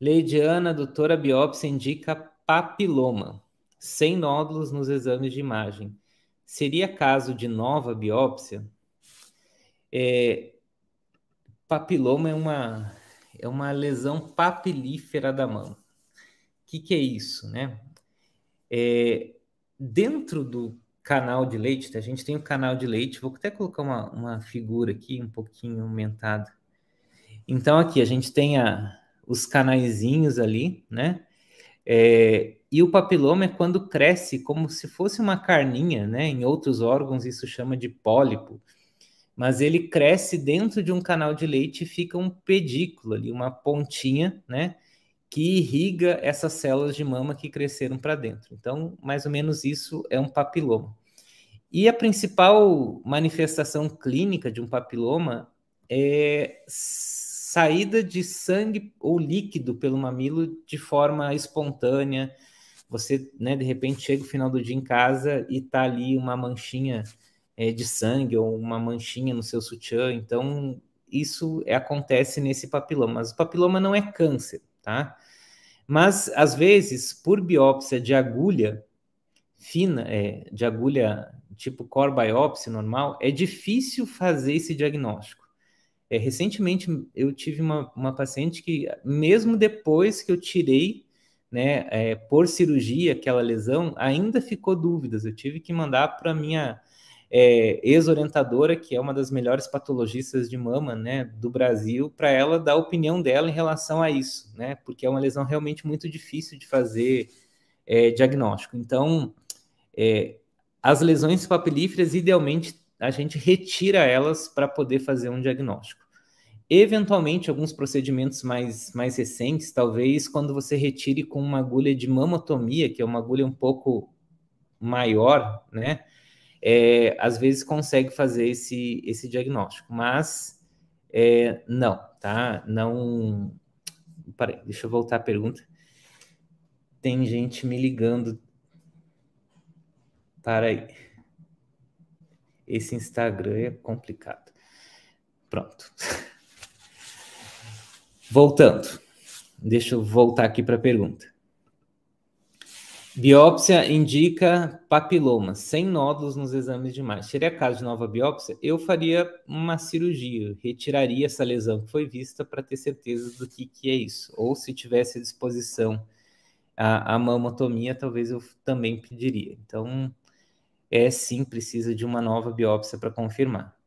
Leidiana, doutora biópsia indica papiloma, sem nódulos nos exames de imagem. Seria caso de nova biópsia? É, papiloma é uma, é uma lesão papilífera da mão. O que, que é isso, né? É, dentro do canal de leite, tá? a gente tem o canal de leite, vou até colocar uma, uma figura aqui um pouquinho aumentada. Então, aqui a gente tem a, os canaizinhos ali, né? É, e o papiloma é quando cresce como se fosse uma carninha, né? Em outros órgãos isso chama de pólipo, mas ele cresce dentro de um canal de leite e fica um pedículo ali, uma pontinha, né? Que irriga essas células de mama que cresceram para dentro. Então, mais ou menos isso é um papiloma. E a principal manifestação clínica de um papiloma é saída de sangue ou líquido pelo mamilo de forma espontânea. Você, né, de repente, chega no final do dia em casa e tá ali uma manchinha é, de sangue ou uma manchinha no seu sutiã. Então, isso é, acontece nesse papiloma. Mas o papiloma não é câncer, tá? Mas, às vezes, por biópsia de agulha fina, é, de agulha tipo core biópsia normal, é difícil fazer esse diagnóstico. É, recentemente eu tive uma, uma paciente que, mesmo depois que eu tirei, né, é, por cirurgia aquela lesão, ainda ficou dúvidas. Eu tive que mandar para minha é, ex-orientadora, que é uma das melhores patologistas de mama, né, do Brasil, para ela dar a opinião dela em relação a isso, né, porque é uma lesão realmente muito difícil de fazer é, diagnóstico. Então, é, as lesões papilíferas, idealmente, a gente retira elas para poder fazer um diagnóstico. Eventualmente, alguns procedimentos mais, mais recentes, talvez quando você retire com uma agulha de mamotomia, que é uma agulha um pouco maior, né? É, às vezes consegue fazer esse, esse diagnóstico, mas é, não, tá? Não. Peraí, deixa eu voltar a pergunta. Tem gente me ligando. Para aí. Esse Instagram é complicado. Pronto. Voltando. Deixa eu voltar aqui para a pergunta. Biópsia indica papiloma, sem nódulos nos exames de imagem. Seria caso de nova biópsia? Eu faria uma cirurgia, retiraria essa lesão que foi vista para ter certeza do que, que é isso. Ou se tivesse disposição a à mamotomia, talvez eu também pediria. Então, é sim precisa de uma nova biópsia para confirmar.